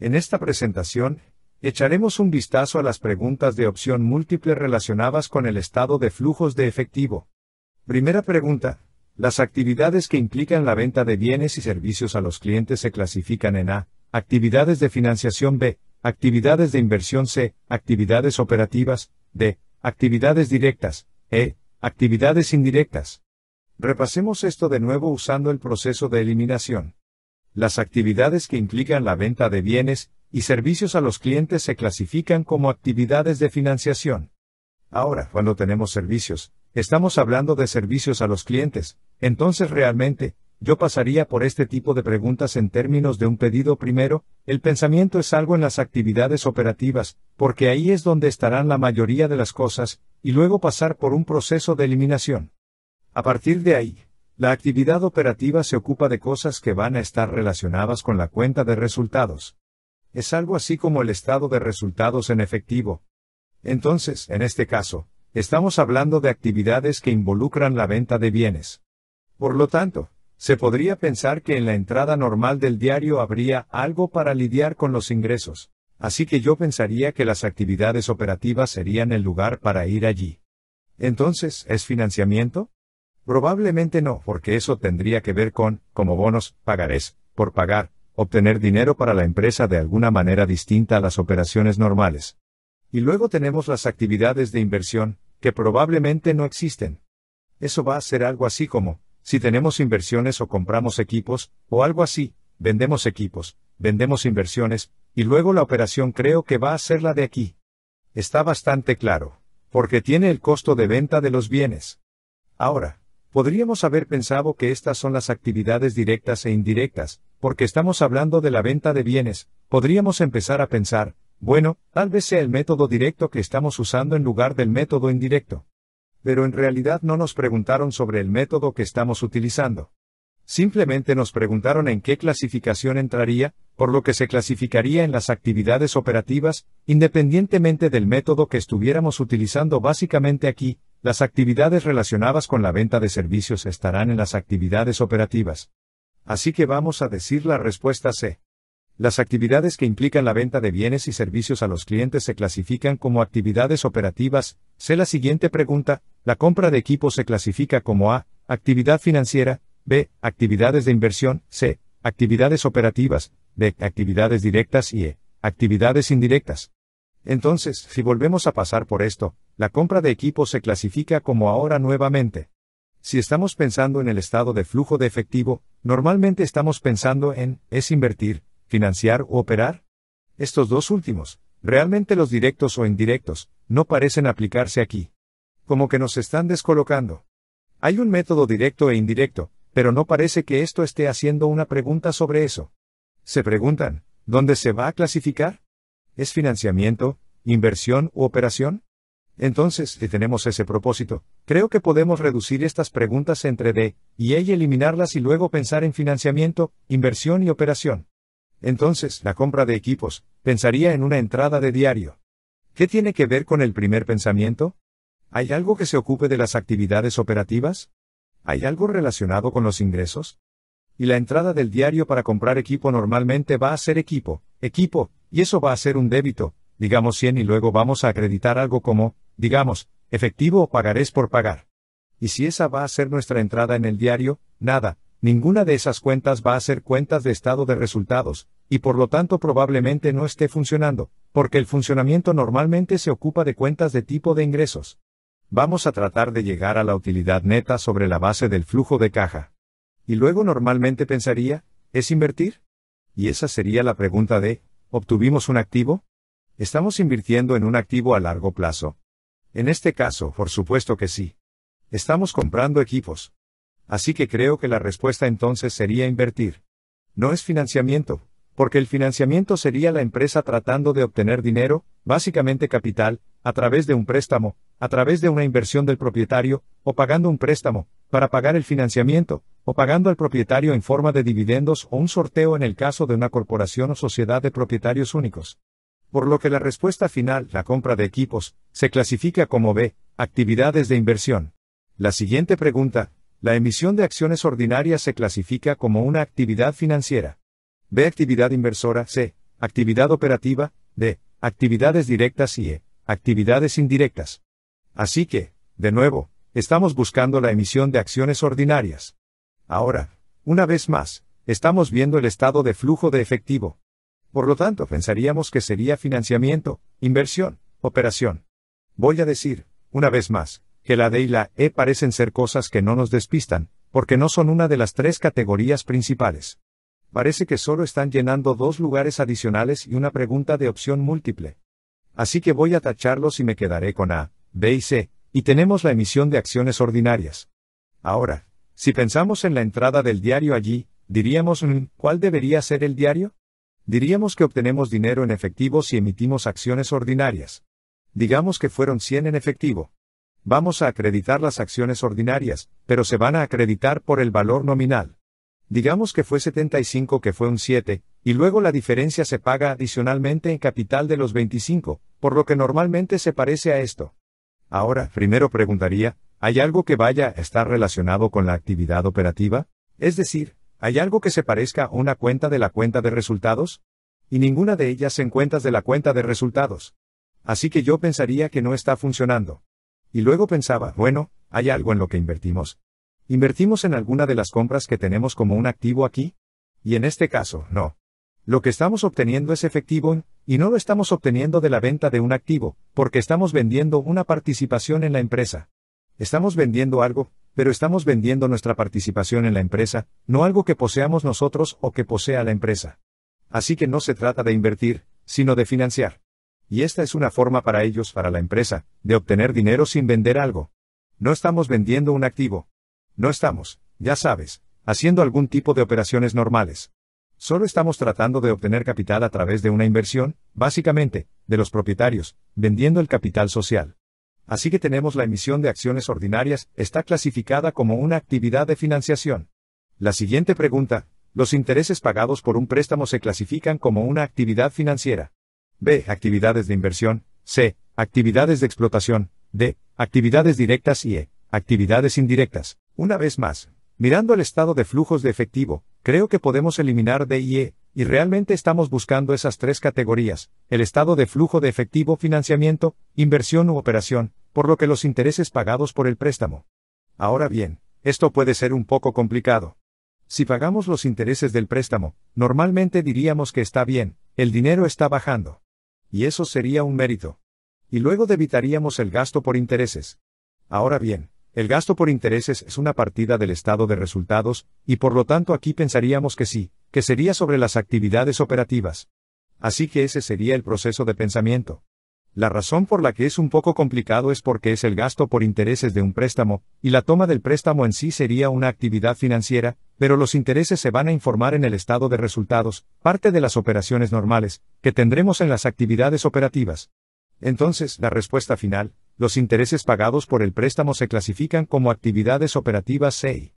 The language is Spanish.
En esta presentación, echaremos un vistazo a las preguntas de opción múltiple relacionadas con el estado de flujos de efectivo. Primera pregunta. Las actividades que implican la venta de bienes y servicios a los clientes se clasifican en A. Actividades de financiación B. Actividades de inversión C. Actividades operativas D. Actividades directas E. Actividades indirectas. Repasemos esto de nuevo usando el proceso de eliminación. Las actividades que implican la venta de bienes y servicios a los clientes se clasifican como actividades de financiación. Ahora, cuando tenemos servicios, estamos hablando de servicios a los clientes, entonces realmente, yo pasaría por este tipo de preguntas en términos de un pedido primero, el pensamiento es algo en las actividades operativas, porque ahí es donde estarán la mayoría de las cosas, y luego pasar por un proceso de eliminación. A partir de ahí, la actividad operativa se ocupa de cosas que van a estar relacionadas con la cuenta de resultados. Es algo así como el estado de resultados en efectivo. Entonces, en este caso, estamos hablando de actividades que involucran la venta de bienes. Por lo tanto, se podría pensar que en la entrada normal del diario habría algo para lidiar con los ingresos, así que yo pensaría que las actividades operativas serían el lugar para ir allí. Entonces, ¿es financiamiento? Probablemente no, porque eso tendría que ver con, como bonos, pagarés, por pagar, obtener dinero para la empresa de alguna manera distinta a las operaciones normales. Y luego tenemos las actividades de inversión, que probablemente no existen. Eso va a ser algo así como, si tenemos inversiones o compramos equipos, o algo así, vendemos equipos, vendemos inversiones, y luego la operación creo que va a ser la de aquí. Está bastante claro, porque tiene el costo de venta de los bienes. Ahora, Podríamos haber pensado que estas son las actividades directas e indirectas, porque estamos hablando de la venta de bienes, podríamos empezar a pensar, bueno, tal vez sea el método directo que estamos usando en lugar del método indirecto. Pero en realidad no nos preguntaron sobre el método que estamos utilizando. Simplemente nos preguntaron en qué clasificación entraría, por lo que se clasificaría en las actividades operativas, independientemente del método que estuviéramos utilizando básicamente aquí, las actividades relacionadas con la venta de servicios estarán en las actividades operativas. Así que vamos a decir la respuesta C. Las actividades que implican la venta de bienes y servicios a los clientes se clasifican como actividades operativas. C. La siguiente pregunta, la compra de equipos se clasifica como A, actividad financiera, B, actividades de inversión, C, actividades operativas, D, actividades directas y E, actividades indirectas. Entonces, si volvemos a pasar por esto, la compra de equipos se clasifica como ahora nuevamente. Si estamos pensando en el estado de flujo de efectivo, normalmente estamos pensando en, es invertir, financiar o operar. Estos dos últimos, realmente los directos o indirectos, no parecen aplicarse aquí. Como que nos están descolocando. Hay un método directo e indirecto, pero no parece que esto esté haciendo una pregunta sobre eso. Se preguntan, ¿dónde se va a clasificar? ¿Es financiamiento, inversión u operación? Entonces, si tenemos ese propósito, creo que podemos reducir estas preguntas entre D y E y eliminarlas y luego pensar en financiamiento, inversión y operación. Entonces, la compra de equipos, pensaría en una entrada de diario. ¿Qué tiene que ver con el primer pensamiento? ¿Hay algo que se ocupe de las actividades operativas? ¿Hay algo relacionado con los ingresos? Y la entrada del diario para comprar equipo normalmente va a ser equipo, equipo, y eso va a ser un débito, digamos 100 y luego vamos a acreditar algo como digamos, efectivo o pagarés por pagar. Y si esa va a ser nuestra entrada en el diario, nada, ninguna de esas cuentas va a ser cuentas de estado de resultados, y por lo tanto probablemente no esté funcionando, porque el funcionamiento normalmente se ocupa de cuentas de tipo de ingresos. Vamos a tratar de llegar a la utilidad neta sobre la base del flujo de caja. Y luego normalmente pensaría, ¿es invertir? Y esa sería la pregunta de, ¿obtuvimos un activo? Estamos invirtiendo en un activo a largo plazo, en este caso, por supuesto que sí. Estamos comprando equipos. Así que creo que la respuesta entonces sería invertir. No es financiamiento, porque el financiamiento sería la empresa tratando de obtener dinero, básicamente capital, a través de un préstamo, a través de una inversión del propietario, o pagando un préstamo, para pagar el financiamiento, o pagando al propietario en forma de dividendos o un sorteo en el caso de una corporación o sociedad de propietarios únicos por lo que la respuesta final, la compra de equipos, se clasifica como B, actividades de inversión. La siguiente pregunta, la emisión de acciones ordinarias se clasifica como una actividad financiera. B, actividad inversora, C, actividad operativa, D, actividades directas y E, actividades indirectas. Así que, de nuevo, estamos buscando la emisión de acciones ordinarias. Ahora, una vez más, estamos viendo el estado de flujo de efectivo, por lo tanto, pensaríamos que sería financiamiento, inversión, operación. Voy a decir, una vez más, que la D y la E parecen ser cosas que no nos despistan, porque no son una de las tres categorías principales. Parece que solo están llenando dos lugares adicionales y una pregunta de opción múltiple. Así que voy a tacharlos y me quedaré con A, B y C, y tenemos la emisión de acciones ordinarias. Ahora, si pensamos en la entrada del diario allí, diríamos, mm, ¿cuál debería ser el diario? Diríamos que obtenemos dinero en efectivo si emitimos acciones ordinarias. Digamos que fueron 100 en efectivo. Vamos a acreditar las acciones ordinarias, pero se van a acreditar por el valor nominal. Digamos que fue 75 que fue un 7, y luego la diferencia se paga adicionalmente en capital de los 25, por lo que normalmente se parece a esto. Ahora, primero preguntaría, ¿hay algo que vaya a estar relacionado con la actividad operativa? Es decir, ¿Hay algo que se parezca a una cuenta de la cuenta de resultados? Y ninguna de ellas en cuentas de la cuenta de resultados. Así que yo pensaría que no está funcionando. Y luego pensaba, bueno, hay algo en lo que invertimos. ¿Invertimos en alguna de las compras que tenemos como un activo aquí? Y en este caso, no. Lo que estamos obteniendo es efectivo, y no lo estamos obteniendo de la venta de un activo, porque estamos vendiendo una participación en la empresa. Estamos vendiendo algo, pero estamos vendiendo nuestra participación en la empresa, no algo que poseamos nosotros o que posea la empresa. Así que no se trata de invertir, sino de financiar. Y esta es una forma para ellos, para la empresa, de obtener dinero sin vender algo. No estamos vendiendo un activo. No estamos, ya sabes, haciendo algún tipo de operaciones normales. Solo estamos tratando de obtener capital a través de una inversión, básicamente, de los propietarios, vendiendo el capital social. Así que tenemos la emisión de acciones ordinarias, está clasificada como una actividad de financiación. La siguiente pregunta, los intereses pagados por un préstamo se clasifican como una actividad financiera. B. Actividades de inversión. C. Actividades de explotación. D. Actividades directas y E. Actividades indirectas. Una vez más, mirando el estado de flujos de efectivo, creo que podemos eliminar D y E, y realmente estamos buscando esas tres categorías, el estado de flujo de efectivo financiamiento, inversión u operación, por lo que los intereses pagados por el préstamo. Ahora bien, esto puede ser un poco complicado. Si pagamos los intereses del préstamo, normalmente diríamos que está bien, el dinero está bajando. Y eso sería un mérito. Y luego debitaríamos el gasto por intereses. Ahora bien, el gasto por intereses es una partida del estado de resultados, y por lo tanto aquí pensaríamos que sí, que sería sobre las actividades operativas. Así que ese sería el proceso de pensamiento. La razón por la que es un poco complicado es porque es el gasto por intereses de un préstamo, y la toma del préstamo en sí sería una actividad financiera, pero los intereses se van a informar en el estado de resultados, parte de las operaciones normales, que tendremos en las actividades operativas. Entonces, la respuesta final, los intereses pagados por el préstamo se clasifican como actividades operativas 6.